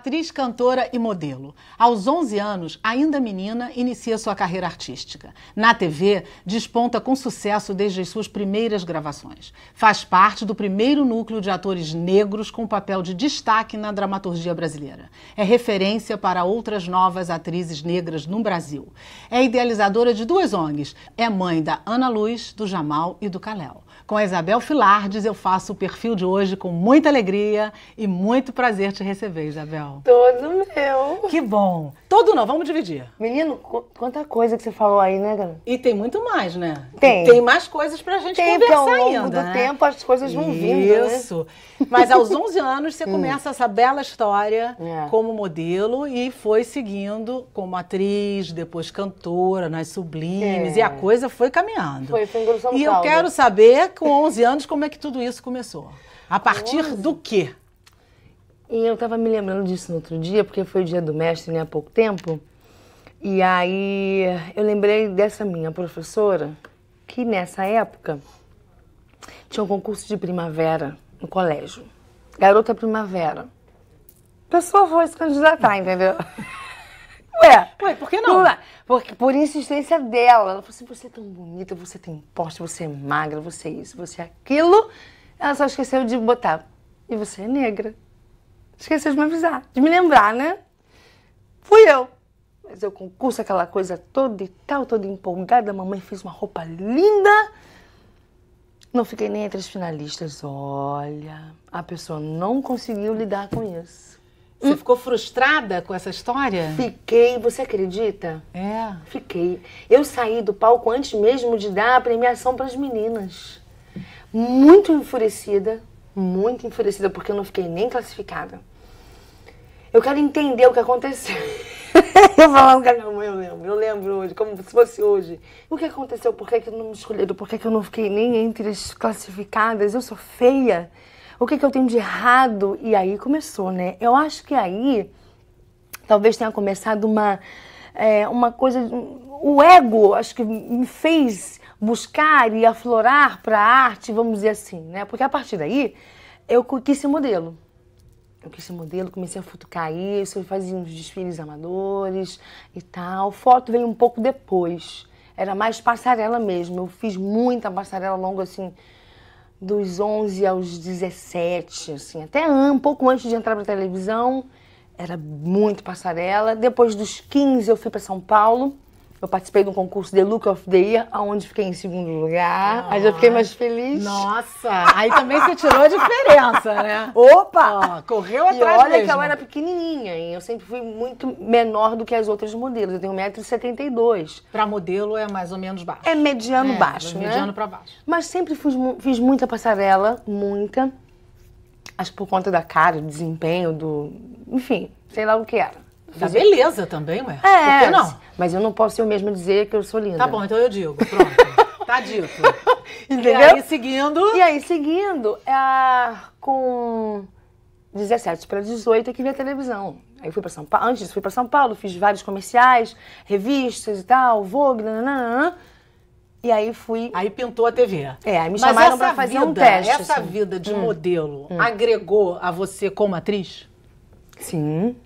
atriz, cantora e modelo. Aos 11 anos, ainda menina, inicia sua carreira artística. Na TV, desponta com sucesso desde as suas primeiras gravações. Faz parte do primeiro núcleo de atores negros com papel de destaque na dramaturgia brasileira. É referência para outras novas atrizes negras no Brasil. É idealizadora de duas ONGs. É mãe da Ana Luz, do Jamal e do Kalel. Com a Isabel Filardes, eu faço o perfil de hoje com muita alegria e muito prazer te receber, Isabel. Todo meu. Que bom. Todo não, vamos dividir. Menino, qu quanta coisa que você falou aí, né, Gran? E tem muito mais, né? Tem. E tem mais coisas pra gente tem, conversar ainda. Tem, ao longo ainda, do né? tempo as coisas vão vindo, né? Isso. Né? Mas aos 11 anos você hum. começa essa bela história é. como modelo e foi seguindo como atriz, depois cantora nas Sublimes é. e a é. coisa foi caminhando. Foi, foi engrossando E eu quero saber, com 11 anos, como é que tudo isso começou. A partir 11? do quê? E eu tava me lembrando disso no outro dia, porque foi o dia do mestre, né, há pouco tempo. E aí eu lembrei dessa minha professora, que nessa época tinha um concurso de primavera no colégio. Garota Primavera. A pessoa foi se candidatar, entendeu? Ué, Ué, por que não? Por, por insistência dela. Ela falou assim: você é tão bonita, você tem poste, você é magra, você é isso, você é aquilo. Ela só esqueceu de botar. E você é negra. Esqueceu de me avisar, de me lembrar, né? Fui eu. Mas eu concurso aquela coisa toda e tal, toda empolgada. A mamãe fez uma roupa linda. Não fiquei nem entre as finalistas. Olha, a pessoa não conseguiu lidar com isso. Você hum. ficou frustrada com essa história? Fiquei, você acredita? É. Fiquei. Eu saí do palco antes mesmo de dar a premiação para as meninas. Muito enfurecida, muito enfurecida, porque eu não fiquei nem classificada. Eu quero entender o que aconteceu. eu falando com a minha mãe, eu lembro. Eu lembro hoje, como se fosse hoje. O que aconteceu? Por que, que não me escolheram? Por que, que eu não fiquei nem entre as classificadas? Eu sou feia? O que, que eu tenho de errado? E aí começou, né? Eu acho que aí talvez tenha começado uma, é, uma coisa. O ego, acho que me fez buscar e aflorar para a arte, vamos dizer assim, né? Porque a partir daí eu quis ser modelo eu quis ser modelo, comecei a futucar isso, eu fazia uns desfiles amadores e tal. Foto veio um pouco depois. Era mais passarela mesmo. Eu fiz muita passarela longa, assim, dos 11 aos 17, assim, até um pouco antes de entrar para televisão. Era muito passarela. Depois dos 15 eu fui para São Paulo. Eu participei de um concurso The Look of the Year, onde fiquei em segundo lugar. aí já fiquei mais feliz. Nossa! Aí também você tirou a diferença, né? Opa! correu atrás E olha mesmo. que eu era pequenininha, hein? Eu sempre fui muito menor do que as outras modelos. Eu tenho 1,72m. Pra modelo é mais ou menos baixo. É mediano é, baixo, né? Mediano pra baixo. Mas sempre fiz, fiz muita passarela, muita. Acho por conta da cara, do desempenho, do... Enfim, sei lá o que era. Da tá beleza também, ué. É. Por que não? Mas eu não posso eu mesma dizer que eu sou linda. Tá bom, então eu digo. Pronto. tá dito. Entendeu? E aí seguindo. E aí seguindo, é, com 17 para 18 é que vi a televisão. Aí fui para São Paulo, antes fui para São Paulo, fiz vários comerciais, revistas e tal, Vogue, nananã. E aí fui. Aí pintou a TV. É, aí me Mas chamaram para fazer vida, um teste. Essa assim. vida de hum. modelo hum. agregou a você como atriz? Sim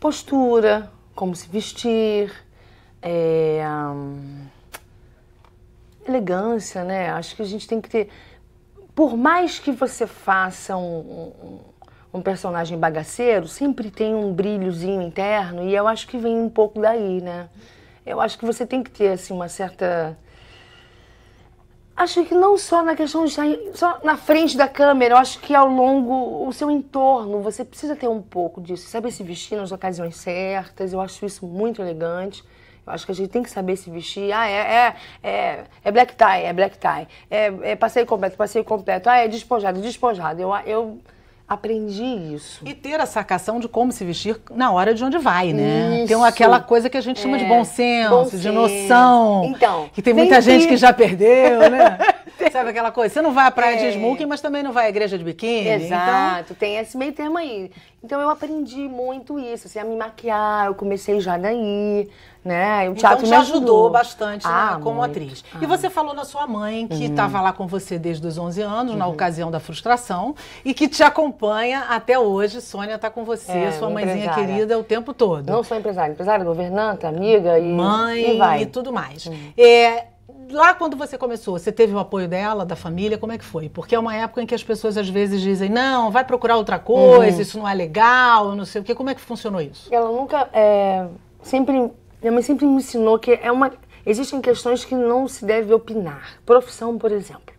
postura, como se vestir, é, hum, elegância, né? Acho que a gente tem que ter. Por mais que você faça um, um, um, personagem bagaceiro, sempre tem um brilhozinho interno e eu acho que vem um pouco daí, né? Eu acho que você tem que ter assim uma certa Acho que não só na questão de estar só na frente da câmera, eu acho que ao longo o seu entorno, você precisa ter um pouco disso. Saber se vestir nas ocasiões certas, eu acho isso muito elegante. Eu acho que a gente tem que saber se vestir. Ah, é, é, é, é black tie, é black tie. É, é passeio completo, passeio completo. Ah, é despojado, despojado. Eu, eu Aprendi isso. E ter a sacação de como se vestir na hora de onde vai, né? Isso. Tem aquela coisa que a gente chama é. de bom senso, bom de senso. noção. Então. Que tem muita gente que... que já perdeu, né? Sabe aquela coisa? Você não vai à praia é. de smoking, mas também não vai à igreja de biquíni. Então Exato, então... tem esse meio termo aí. Então eu aprendi muito isso, assim, a me maquiar, eu comecei já daí, né? O então, teatro então, te ajudou, ajudou bastante né, ah, né, como muito. atriz. Ah. E você falou na sua mãe, que estava uhum. lá com você desde os 11 anos, uhum. na ocasião da frustração, e que te acompanha até hoje. Sônia está com você, é, sua mãezinha empresária. querida, o tempo todo. Não sou empresária, empresária, governanta, amiga e. Mãe e, e tudo mais. Uhum. É, lá quando você começou, você teve o apoio dela, da família? Como é que foi? Porque é uma época em que as pessoas às vezes dizem, não, vai procurar outra coisa, uhum. isso não é legal, não sei o quê. Como é que funcionou isso? Ela nunca, é, sempre, minha mãe sempre me ensinou que é uma, existem questões que não se deve opinar. Profissão, por exemplo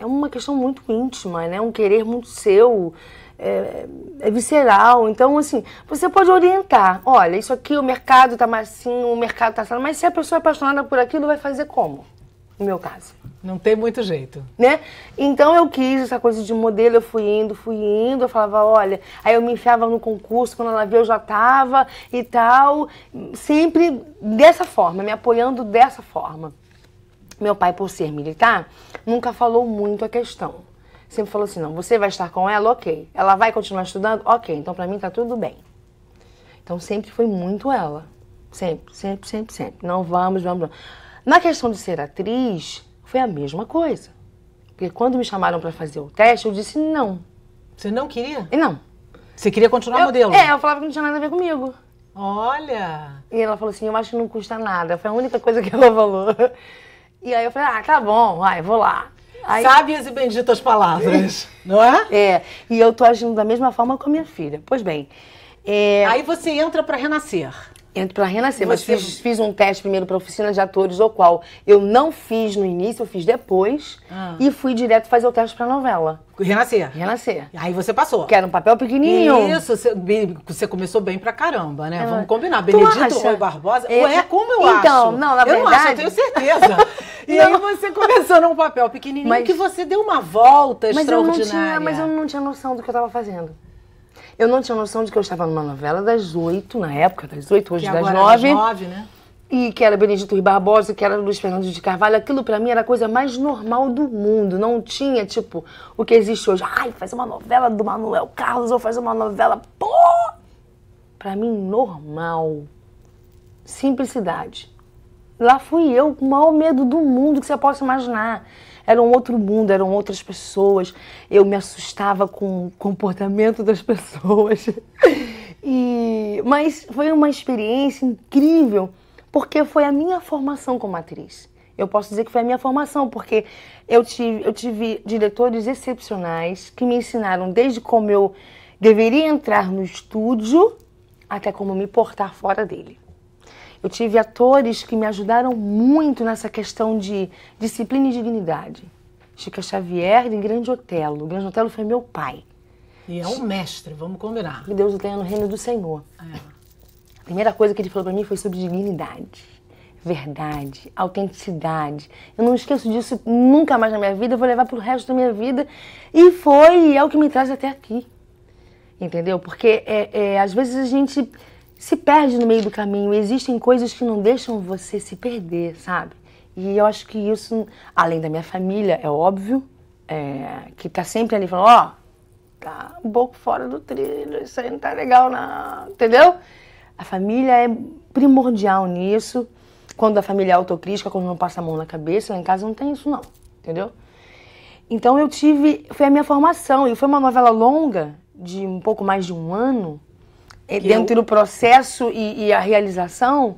é uma questão muito íntima, né? Um querer muito seu, é, é, visceral. Então, assim, você pode orientar. Olha, isso aqui, o mercado tá assim, o mercado tá sano. Mas se a pessoa é apaixonada por aquilo, vai fazer como? No meu caso. Não tem muito jeito. Né? Então eu quis essa coisa de modelo, eu fui indo, fui indo, eu falava, olha, aí eu me enfiava no concurso, quando ela viu eu já tava e tal. Sempre dessa forma, me apoiando dessa forma. Meu pai, por ser militar, nunca falou muito a questão. Sempre falou assim: não, você vai estar com ela, ok. Ela vai continuar estudando, ok. Então para mim tá tudo bem. Então sempre foi muito ela. Sempre, sempre, sempre, sempre. Não vamos, vamos, vamos. Na questão de ser atriz, foi a mesma coisa. Porque quando me chamaram para fazer o teste, eu disse não. Você não queria? E não. Você queria continuar eu, modelo? É, eu falava que não tinha nada a ver comigo. Olha! E ela falou assim: eu acho que não custa nada. Foi a única coisa que ela falou. E aí eu falei, ah, tá bom, vai, vou lá. Aí... Sábias e benditas palavras, não é? É, e eu tô agindo da mesma forma com a minha filha. Pois bem. É... Aí você entra para renascer. Entro para renascer, mas fiz, fiz, um teste primeiro para oficina de atores, o qual eu não fiz no início, eu fiz depois. Ah. E fui direto fazer o teste para novela. Renascer. Renascer. Aí você passou. Que era um papel pequenininho. Isso, você, começou bem pra caramba, né? É. Vamos combinar. Benedito Rui Barbosa. É. Ué, como eu então, acho? Então, não, na eu verdade... Eu não acho, eu tenho certeza. e não. aí você começou num papel pequenininho mas, que você deu uma volta mas extraordinária. Eu não tinha, mas eu não tinha noção do que eu tava fazendo. Eu não tinha noção de que eu estava numa novela das oito, na época, das oito, hoje que das nove. É das nove, né? E que era Benedito Rui Barbosa, que era Luiz Fernando de Carvalho. Aquilo para mim era a coisa mais normal do mundo. Não tinha, tipo, o que existe hoje. Ai, fazer uma novela do Manuel Carlos ou fazer uma novela. Pô! Pra mim, normal. Simplicidade lá fui eu com o maior medo do mundo que você possa imaginar. Era um outro mundo, eram outras pessoas. Eu me assustava com o comportamento das pessoas. E, mas foi uma experiência incrível, porque foi a minha formação como atriz. Eu posso dizer que foi a minha formação, porque eu tive, eu tive diretores excepcionais que me ensinaram desde como eu deveria entrar no estúdio até como me portar fora dele. Eu tive atores que me ajudaram muito nessa questão de disciplina e dignidade. Chica Xavier e Grande Otelo. O Grande Otelo foi meu pai. E é um mestre, vamos combinar. Que Deus o tenha no reino do Senhor. É. A primeira coisa que ele falou para mim foi sobre dignidade, verdade, autenticidade. Eu não esqueço disso nunca mais na minha vida, eu vou levar pro resto da minha vida. E foi, e é o que me traz até aqui. Entendeu? Porque é, é às vezes a gente se perde no meio do caminho. Existem coisas que não deixam você se perder, sabe? E eu acho que isso, além da minha família, é óbvio, é, que tá sempre ali falando, ó, oh, tá um pouco fora do trilho, isso aí não tá legal não, entendeu? A família é primordial nisso. Quando a família é autocrítica, quando não passa a mão na cabeça, lá em casa não tem isso não, entendeu? Então eu tive, foi a minha formação, e foi uma novela longa, de um pouco mais de um ano, é dentro eu... do processo e, e, a realização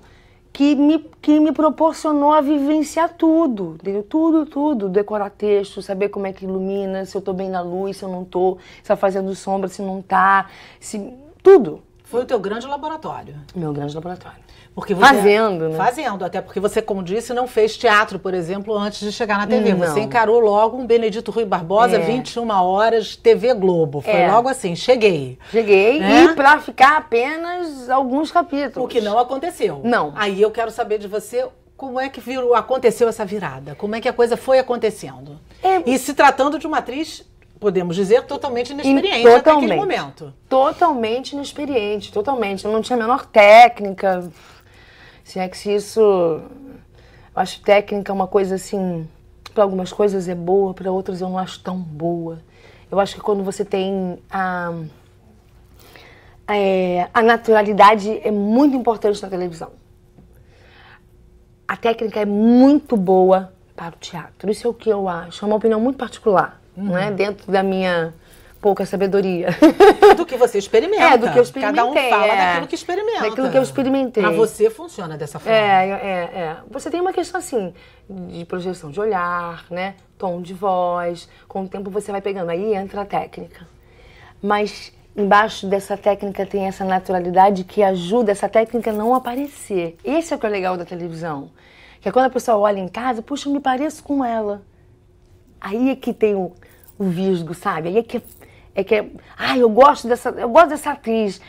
que me, que me proporcionou a vivenciar tudo, entendeu? Tudo, tudo. Decorar texto, saber como é que ilumina, se eu estou bem na luz, se eu não estou, se tá fazendo sombra, se não está, se... tudo. Foi o teu grande laboratório. Meu grande laboratório. Porque você, fazendo, né? Fazendo, até porque você, como disse, não fez teatro, por exemplo, antes de chegar na TV. você encarou logo um Benedito Rui Barbosa, é. 21 horas, TV Globo. Foi é. logo assim, cheguei. Cheguei né? e para ficar apenas alguns capítulos. O que não aconteceu. Não. Aí eu quero saber de você como é que virou, aconteceu essa virada? Como é que a coisa foi acontecendo? É... E se tratando de uma atriz, podemos dizer, totalmente inexperiente totalmente, até aquele momento. Totalmente inexperiente, totalmente. Eu não tinha a menor técnica. Se é que isso. acho técnica é uma coisa assim. Para algumas coisas é boa, para outras eu não acho tão boa. Eu acho que quando você tem a. É, a naturalidade é muito importante na televisão. A técnica é muito boa para o teatro. Isso é o que eu acho. É uma opinião muito particular, uhum. não é? Uhum. Dentro da minha pouca sabedoria. É do que você experimenta. É, do que eu experimentei. Cada um fala é. daquilo que experimenta. Daquilo que eu experimentei. Mas você funciona dessa forma. É, é, é. Você tem uma questão, assim, de projeção de olhar, né? Tom de voz. Com o tempo você vai pegando. Aí entra a técnica. Mas embaixo dessa técnica tem essa naturalidade que ajuda essa técnica a não aparecer. Esse é o que é legal da televisão. Que é quando a pessoa olha em casa, puxa, eu me pareço com ela. Aí é que tem o, o visgo, sabe? Aí é que é é que é, ah, eu gosto dessa, eu gosto dessa atriz.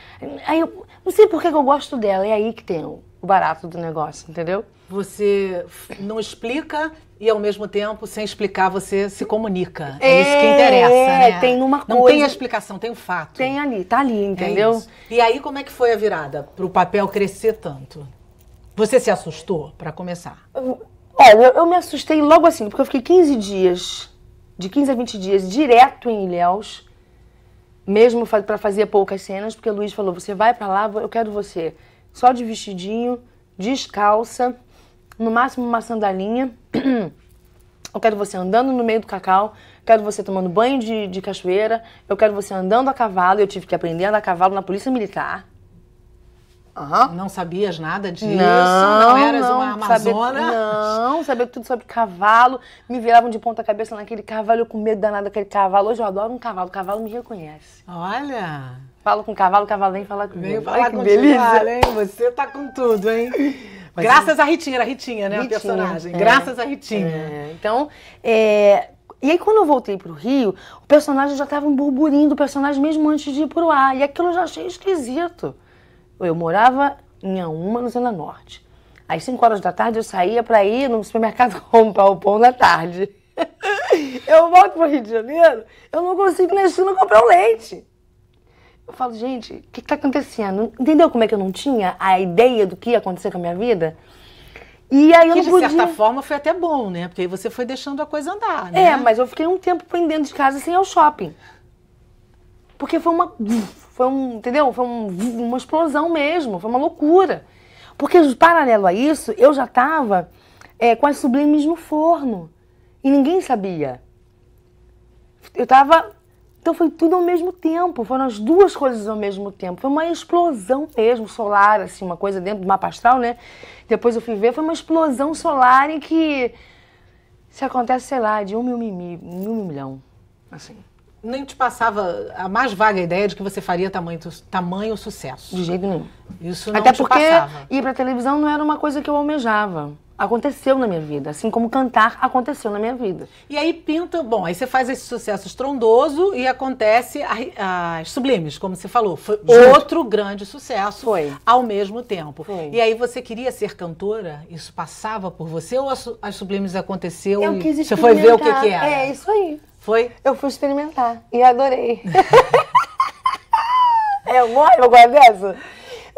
Aí eu não sei por que eu gosto dela, é aí que tem o barato do negócio, entendeu? Você não explica e ao mesmo tempo, sem explicar, você se comunica. É, é isso que interessa, é, né? Tem uma não coisa. Não tem a explicação, tem o fato. Tem ali, tá ali, é entendeu? É e aí como é que foi a virada para o papel crescer tanto? Você se assustou para começar? Olha, eu, eu me assustei logo assim, porque eu fiquei 15 dias, de 15 a 20 dias direto em Ilhéus mesmo para fazer poucas cenas, porque o Luiz falou: você vai para lá, eu quero você só de vestidinho, descalça, no máximo uma sandalinha. Eu quero você andando no meio do cacau, quero você tomando banho de, de cachoeira, eu quero você andando a cavalo. Eu tive que aprender a andar a cavalo na Polícia Militar. Uhum. Não sabias nada disso? Não, não eras não, uma amazona? não, sabia tudo sobre cavalo. Me viravam de ponta cabeça naquele cavalo, eu com medo danado daquele cavalo. Hoje eu adoro um cavalo, o cavalo me reconhece. Olha! Falo com o cavalo, o cavalo vem falar comigo. Vem falar Ai, beleza. hein? Você tá com tudo, hein? Mas Graças é a Ritinha, era Ritinha, né, Ritinha, a personagem. É. Graças a Ritinha. É. Então, é, e aí, quando eu voltei pro Rio, o personagem já tava um burburinho do personagem mesmo antes de ir pro ar. E aquilo eu já achei esquisito. Eu morava em Auma, no Zona Norte. Às 5 horas da tarde eu saía para ir no supermercado comprar o pão da tarde. eu volto para Rio de Janeiro, eu não consigo na não comprar o leite. Eu falo, gente, o que está acontecendo? Entendeu como é que eu não tinha a ideia do que ia acontecer com a minha vida? E aí que, eu não podia... de certa forma, foi até bom, né? Porque aí você foi deixando a coisa andar, é, né? É, mas eu fiquei um tempo prendendo de casa sem ir ao shopping. Porque foi uma foi um, entendeu? Foi um, uma explosão mesmo, foi uma loucura. Porque paralelo a isso, eu já estava é, com as sublimes no forno e ninguém sabia. Eu estava, então foi tudo ao mesmo tempo, foram as duas coisas ao mesmo tempo. Foi uma explosão mesmo solar, assim, uma coisa dentro do mapa astral, né? Depois eu fui ver, foi uma explosão solar em que se acontece, sei lá, de um mil, mil, mil milhão, assim nem te passava a mais vaga ideia de que você faria tamanho, tamanho sucesso. De jeito nenhum. Isso não Até porque passava. ir para televisão não era uma coisa que eu almejava. Aconteceu na minha vida, assim como cantar aconteceu na minha vida. E aí pinta, bom, aí você faz esse sucesso estrondoso e acontece as Sublimes, como você falou. Foi Gente. outro grande sucesso Foi. ao mesmo tempo. Foi. E aí você queria ser cantora? Isso passava por você ou as, Sublimes aconteceu eu e você foi ver o que, que era? É, isso aí. Foi? Eu fui experimentar e adorei. é mole eu gosto dessa?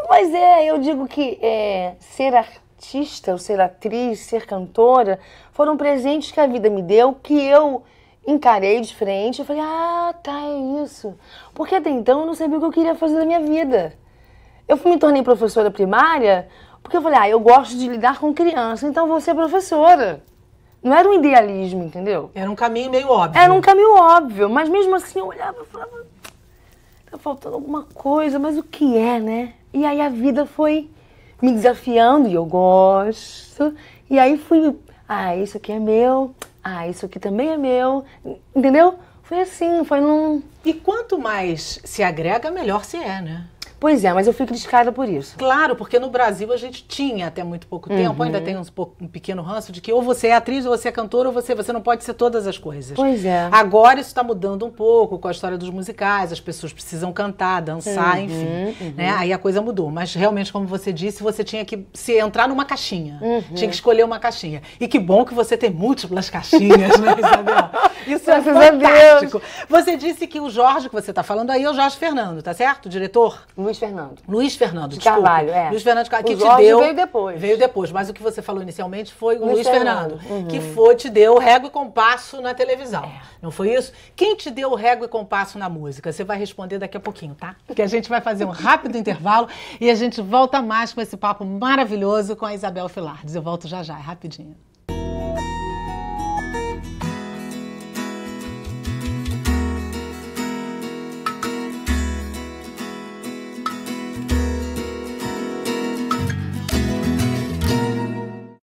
Mas é, eu digo que é, ser artista, ou ser atriz, ser cantora, foram presentes que a vida me deu, que eu encarei de frente. Eu falei, ah, tá, é isso. Porque até então eu não sabia o que eu queria fazer da minha vida. Eu me tornei professora primária porque eu falei, ah, eu gosto de lidar com criança, então vou ser professora. Não era um idealismo, entendeu? Era um caminho meio óbvio. Era um caminho óbvio, mas mesmo assim eu olhava e falava. Tá faltando alguma coisa, mas o que é, né? E aí a vida foi me desafiando e eu gosto. E aí fui. Ah, isso aqui é meu. Ah, isso aqui também é meu. Entendeu? Foi assim, foi num. E quanto mais se agrega, melhor se é, né? Pois é, mas eu fui criticada por isso. Claro, porque no Brasil a gente tinha até muito pouco uhum. tempo, ainda tem uns pouco, um pequeno ranço de que ou você é atriz, ou você é cantora, ou você, você não pode ser todas as coisas. Pois é. Agora isso está mudando um pouco com a história dos musicais, as pessoas precisam cantar, dançar, uhum, enfim. Uhum. Né? Aí a coisa mudou. Mas realmente, como você disse, você tinha que se entrar numa caixinha. Uhum. Tinha que escolher uma caixinha. E que bom que você tem múltiplas caixinhas, né, Isabel? Isso é fantástico. Você disse que o Jorge que você está falando aí é o Jorge Fernando, tá certo? O diretor? Luiz Luiz Fernando. Luiz Fernando, de desculpa. Carvalho, é. Luiz Fernando que te deu. veio depois. Veio depois, mas o que você falou inicialmente foi o Luiz, Luiz Fernando, Fernando uhum. que foi, te deu régua e compasso na televisão. É. Não foi isso? Quem te deu régua e compasso na música? Você vai responder daqui a pouquinho, tá? Porque a gente vai fazer um rápido intervalo e a gente volta mais com esse papo maravilhoso com a Isabel Filardes. Eu volto já já, é rapidinho.